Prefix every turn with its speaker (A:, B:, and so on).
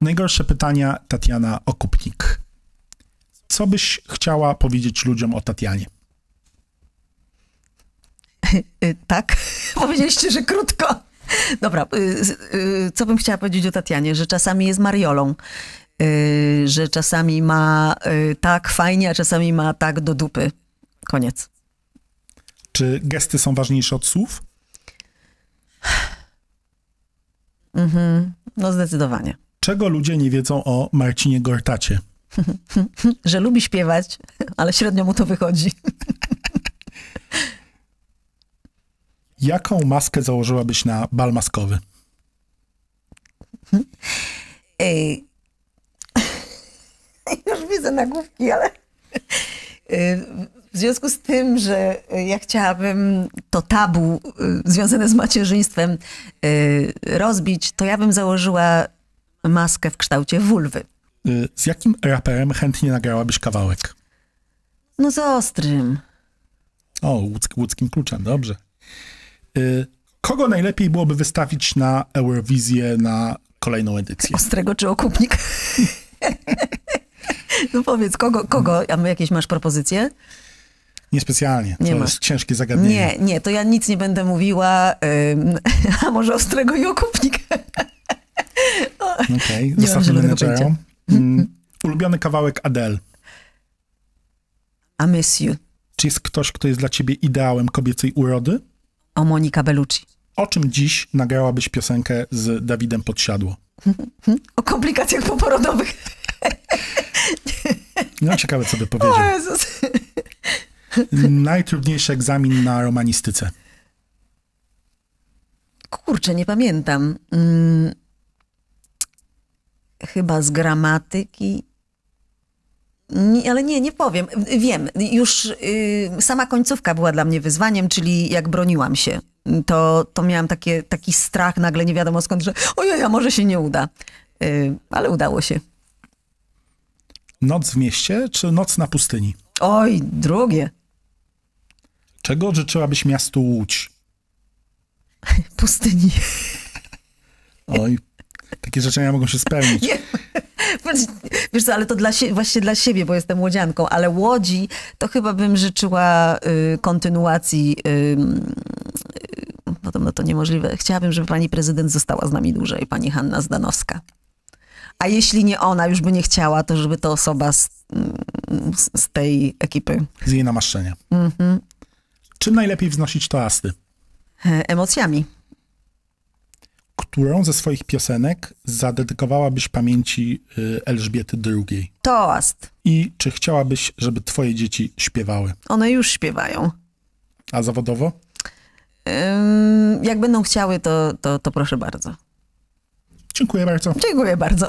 A: Najgorsze pytania Tatiana Okupnik. Co byś chciała powiedzieć ludziom o Tatianie? Y, y, tak,
B: powiedzieliście, że krótko. Dobra, y, co bym chciała powiedzieć o Tatianie, że czasami jest Mariolą, że czasami ma tak fajnie, a czasami ma tak
A: do dupy. Koniec. Czy gesty są ważniejsze od słów? Mhm, no zdecydowanie. Czego ludzie nie wiedzą o Marcinie Gortacie? Że lubi śpiewać, ale średnio
B: mu to wychodzi.
A: Jaką maskę założyłabyś na bal maskowy? Już widzę nagłówki, ale y,
B: w związku z tym, że ja chciałabym to tabu y, związane z macierzyństwem y, rozbić, to ja bym założyła maskę w
A: kształcie wulwy. Y, z jakim raperem chętnie nagrałabyś kawałek? No z Ostrym. O, łódzk, łódzkim kluczem, dobrze. Y, kogo najlepiej byłoby wystawić na Eurowizję na kolejną edycję? Ostrego czy Okupnik? no powiedz, kogo, kogo? A jakieś masz propozycje? Niespecjalnie. Nie to Nie jest ciężkie zagadnienie.
B: Nie, nie, to ja nic nie będę mówiła.
A: a może ostrego i okupnik. Okej, okay, zostawmy menedżera. Mm, ulubiony kawałek Adele. I miss you. Czy jest ktoś, kto jest dla ciebie ideałem kobiecej urody? O Monika Bellucci. O czym dziś nagrałabyś piosenkę z Dawidem Podsiadło?
B: O komplikacjach poporodowych.
A: No ciekawe, co by powiedział. Najtrudniejszy egzamin na romanistyce.
B: Kurczę, nie pamiętam. Mm chyba z gramatyki. Nie, ale nie, nie powiem. Wiem, już yy, sama końcówka była dla mnie wyzwaniem, czyli jak broniłam się, to, to miałam takie, taki strach nagle, nie wiadomo skąd, że ojej, a może się nie uda. Yy, ale udało się.
A: Noc w mieście czy noc na pustyni? Oj, drugie. Czego życzyłabyś miastu Łódź?
B: Pustyni.
A: Oj, takie życzenia mogą się spełnić. Nie,
B: znaczy, wiesz co, ale to dla właśnie dla siebie, bo jestem łodzianką, ale Łodzi to chyba bym życzyła y, kontynuacji. Y, y, podobno to niemożliwe. Chciałabym, żeby pani prezydent została z nami dłużej, pani Hanna Zdanowska. A jeśli nie ona już by nie chciała, to żeby to osoba z, z, z tej ekipy.
A: Z jej namaszczenia. Mm -hmm. Czym najlepiej wznosić toasty?
B: E, emocjami
A: którą ze swoich piosenek zadedykowałabyś pamięci y, Elżbiety II? Toast. I czy chciałabyś, żeby twoje dzieci śpiewały?
B: One już śpiewają. A zawodowo? Ym,
A: jak będą chciały, to, to, to proszę bardzo. Dziękuję bardzo. Dziękuję bardzo.